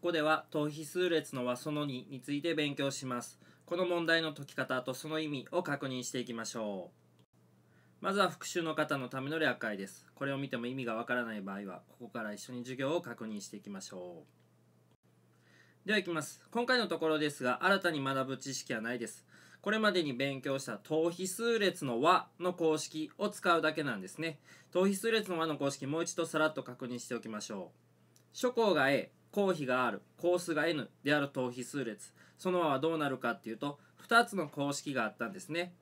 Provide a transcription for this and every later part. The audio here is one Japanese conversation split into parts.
ここでは等比数列の和その2について勉強します。この問題の解き方とその意味を確認していきましょう。まずは復習の方のための略解です。これを見ても意味がわからない場合は、ここから一緒に授業を確認していきましょう。ではいきます。今回のところですが、新たに学ぶ知識はないです。これまでに勉強した等比数列の和の公式を使うだけなんですね。等比数列の和の公式、もう一度さらっと確認しておきましょう。諸項が A、公費があ R、公数が N である等比数列。その和はどうなるかっていうと、2つの公式があったんですね。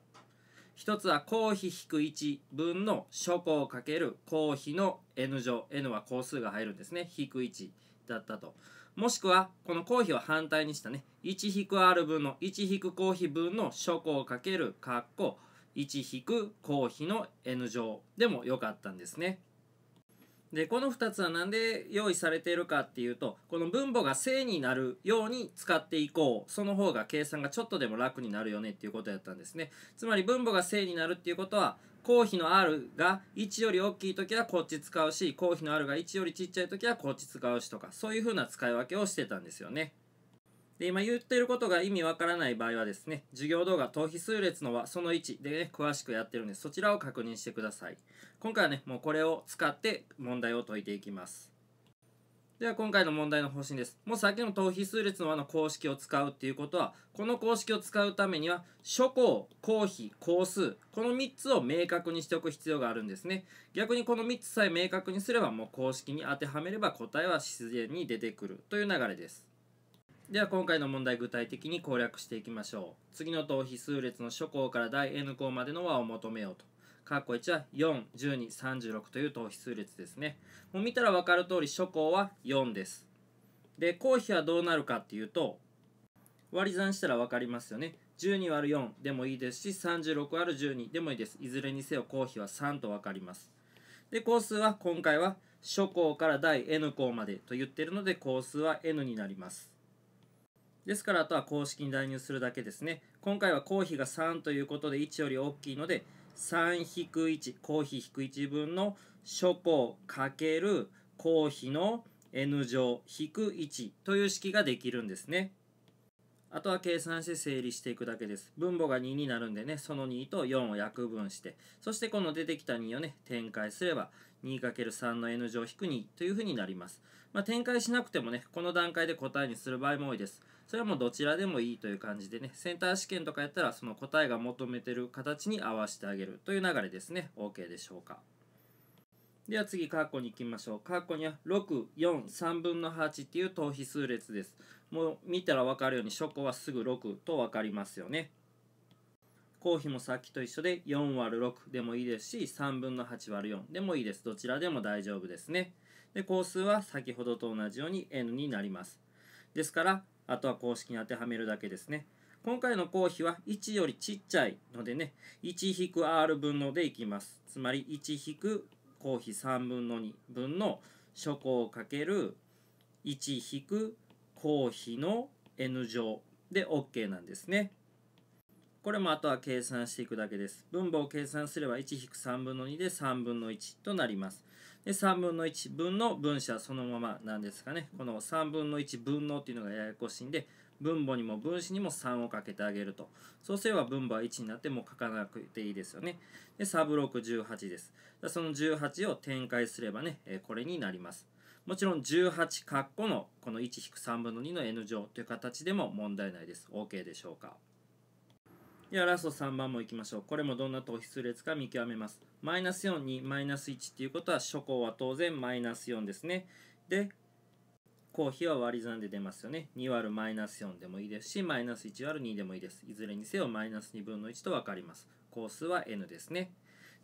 1つは公費引く1分の初項かける公費の N 乗。N は公数が入るんですね。引く1だったと。もしくは、この公費を反対にしたね。1引く R 分の1引く公費分の初項かける括弧1引く公費の N 乗でもよかったんですね。でこの2つは何で用意されているかっていうとこの分母が正になるように使っていこうその方が計算がちょっとでも楽になるよねっていうことやったんですねつまり分母が正になるっていうことは公費の R が1より大きい時はこっち使うし公費の R が1よりちっちゃい時はこっち使うしとかそういうふうな使い分けをしてたんですよね。で、今言ってることが意味わからない場合はですね、授業動画頭皮数列の和その1でね、詳しくやってるんで、そちらを確認してください。今回はね、もうこれを使って問題を解いていきます。では今回の問題の方針です。もうさっきの頭皮数列の和の公式を使うっていうことは、この公式を使うためには、諸項、公費、公数、この3つを明確にしておく必要があるんですね。逆にこの3つさえ明確にすれば、もう公式に当てはめれば答えは自然に出てくるという流れです。では今回の問題具体的に攻略していきましょう。次の等比数列の初項から第 n 項までの和を求めようと。括弧1は4、12、36という等比数列ですね。もう見たら分かる通り初項は4です。で、公比はどうなるかっていうと、割り算したら分かりますよね。12割る4でもいいですし、36割る12でもいいです。いずれにせよ公比は3と分かります。で、項数は今回は初項から第 n 項までと言ってるので、項数は n になります。ですからあとは公式に代入するだけですね。今回は公比が3ということで1より大きいので、3-1、公比 -1 分の初項×公比の n 乗 -1 という式ができるんですね。あとは計算して整理していくだけです。分母が2になるんでね、その2と4を約分して、そしてこの出てきた2をね、展開すれば、2×3 の n 乗 -2 というふうになります。まあ、展開しなくてもね、この段階で答えにする場合も多いです。それはもうどちらでもいいという感じでね、センター試験とかやったら、その答えが求めてる形に合わせてあげるという流れですね。OK でしょうか。では次、カッコに行きましょう。カッコには6、4、3分の8っていう等比数列です。もう見たら分かるように、初項はすぐ6と分かりますよね。公費もさっきと一緒で4割6でもいいですし、3分の8割4でもいいです。どちらでも大丈夫ですね。で、項数は先ほどと同じように n になります。ですから、あとは公式に当てはめるだけですね。今回の公費は1よりちっちゃいのでね、1-r 分のでいきます。つまり 1- 公費3分の2分の初項かける 1- 公費の n 乗で OK なんですね。これもあとは計算していくだけです。分母を計算すれば1-3分の2で3分の1となります。で3分の1分の分子はそのままなんですかねこの3分の1分のっていうのがややこしいんで分母にも分子にも3をかけてあげるとそうすれば分母は1になっても書かなくていいですよねでサブロック18ですその18を展開すればねこれになりますもちろん18括弧のこの1-3分の2の n 乗という形でも問題ないです OK でしょうかではラスト3番もいきましょう。これもどんな等比数列か見極めます。マイナス4にマイナス1っていうことは初項は当然マイナス4ですね。で、公費は割り算で出ますよね。2割るマイナス4でもいいですし、マイナス1割る2でもいいです。いずれにせよマイナス2分の1と分かります。項数は n ですね。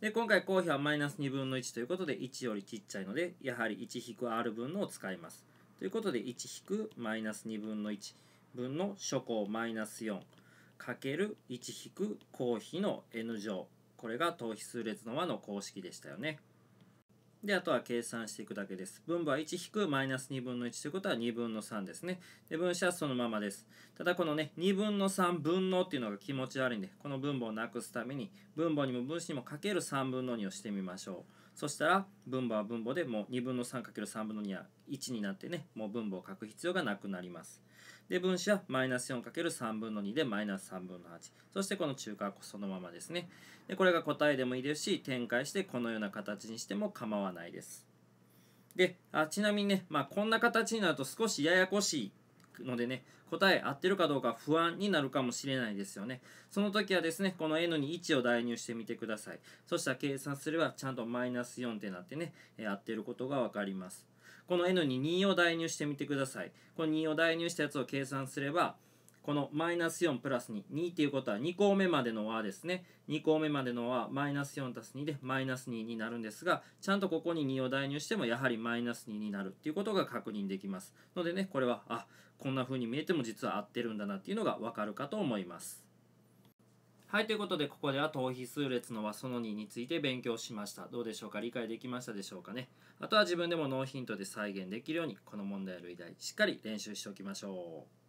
で、今回公費はマイナス2分の1ということで、1よりちっちゃいので、やはり 1-r 分のを使います。ということで、1- マイナス2分の1分の初項マイナス4。×1- 公比の n 乗これが等比数列の和の公式でしたよねであとは計算していくだけです分母は1-2分の1ということは2分の3ですねで分子はそのままですただこのね2分の3分のっていうのが気持ち悪いんでこの分母をなくすために分母にも分子にもかける3分の2をしてみましょうそしたら分母は分母でもう2分の3る3分の2は1になってねもう分母を書く必要がなくなりますで、分子はマイナス 4×3 分の2でマイナス3分の8。そしてこの中間弧そのままですね。で、これが答えでもいいですし、展開してこのような形にしても構わないです。で、あちなみにね、まあ、こんな形になると少しややこしいのでね、答え合ってるかどうか不安になるかもしれないですよね。その時はですね、この n に1を代入してみてください。そしたら計算すればちゃんとマイナス4ってなってね、合ってることが分かります。この n に2を代入してみてください。この2を代入したやつを計算すれば、このマイナス4プラス2、2っていうことは2項目までの和ですね。2項目までの和、マイナス4す2でマイナス2になるんですが、ちゃんとここに2を代入してもやはりマイナス2になるっていうことが確認できます。のでね、これは、あ、こんな風に見えても実は合ってるんだなっていうのがわかるかと思います。はい、ということで、ここでは等比数列の和その2について勉強しました。どうでしょうか理解できましたでしょうかねあとは自分でもノーヒントで再現できるように、この問題類題、しっかり練習しておきましょう。